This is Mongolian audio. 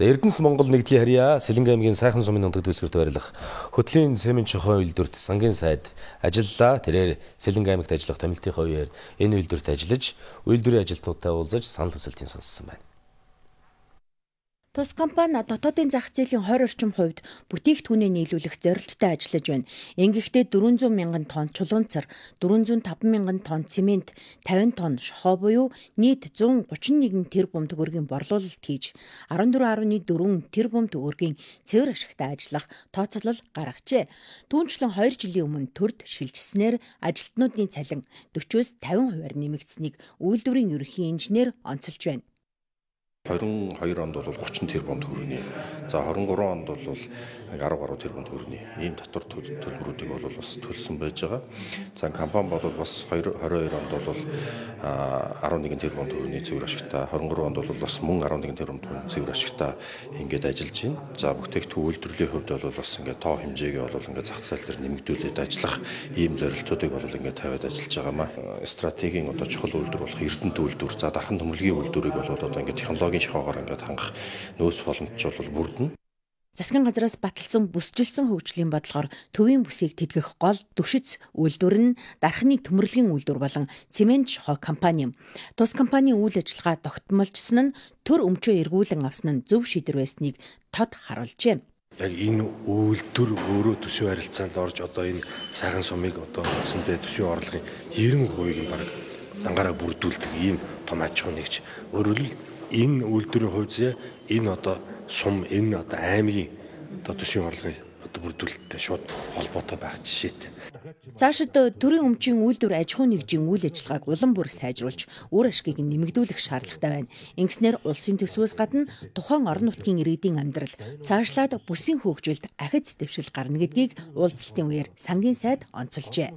Эрдэнэс Монгол нэгдлийн харьяа Сэлэнг аймгийн Сайхан сумын нутагт үсгэрт байрлах хөтлийн цемент чохоо үйлдвэрт сангийн сайд ажиллаа. Тэрээр Сэлэнг аймагт ажиллах томилтын хувьээр энэ үйлдвэрт ажиллаж, үйлдвэрийн ажилтнуудтай уулзаж санал хүсэлтийг сонссон байна. Тус компани дотоодын зах зээлийн 20 орчим хувьд бүтээгдэхүүнээ нийлүүлэх зорилттой ажиллаж байна. Ингээдтэй 400 мянган тонн чулуун цар, 405 мянган тонн цемент, 50 тонн шохоо буюу нийт 131 тэрбум төгрөгийн борлуулалт хийж 14.4 тэрбум төгрөгийн цэвэр ашигтай ажиллах тооцоолол гаргажээ. Түүнчлэн 2 жилийн өмнө төрд шилжснээр ажилтнуудын цалин 40-50 хувиар нэмэгдсэнийг үйлдвэрийн ерөнхий инженер онцолж байна. 22 онд бол 30 тэрбумд хүрнэ. За 23 онд бол 10 гаруй тэрбумд хүрнэ. Ийм татвар төлбөрүүдийг бол бас төлсөн байж байгаа. За компани бол бас 22 онд бол 11 тэрбумд хүрнэ цэвэр ашигтай. 23 онд бол бас мөн 11 тэрбумд хүрнэ цэвэр ашигтай ингээд ажиллаж байна. За бүтээгдэхүүн үйлдвэрлэлийн хувьд бол бас ингээд тоо хэмжээгээ бол ингээд зах зээл дээр нэмэгдүүлээд ажиллах ийм зорилтуудыг бол ингээд тавиад ажиллаж байгаамаа. Стратегийн одоо чухал үйлдвэр болох эрдэнэ үйлдвэр, за дархан төмөлгийн үйлдвэрийг бол одоо ингээд технологийн хамгийн шохоогоор ингээд хангах нөөц боломж бол бүрдэнэ. Засгийн газраас баталсан бүсжилсэн хөгжлийн бодлогоор төвийн бүсийг тэтгэх гол дөшиц үйлдвэр нь дархны төмөрлөгийн үйлдвэр болон цемент шохоо компани юм. Тус компани үйл ажиллагаа тогтмолжсэн нь төр өмчөө эргүүлэн авсан нь зөв шийдвэр байсныг тод харуулжээ. Яг энэ үйлдвэр өөрөө төсөв харилцаанд орж одоо энэ сайхан сумыг одоо үсэндээ төсвийн орлогын 90% -ийг баг дангаараа бүрдүүлдэг ийм том аж ахуй нэгж өөрөлд энэ үйлдвэрийн хувьд энэ одоо сум энэ одоо аймгийн одоо төсвийн орлогын одоо бүрдүүлэлттэй шууд холбоотой байх жишээтэй. Цаашид төрийн өмчийн үйлдвэр аж ахуй нэгжийн үйл ажиллагааг улам бүр сайжруулж үр ашгийг нэмэгдүүлэх шаардлагатай байна. Ингэснээр улсын төсвөөс гадна тухайн орон нутгийн иргэдийн амьдрал цаашлаад бүсийн хөгжилд ахиц дэвшил гарна гэдгийг уулзалтын үеэр сангийн сайд онцолжээ.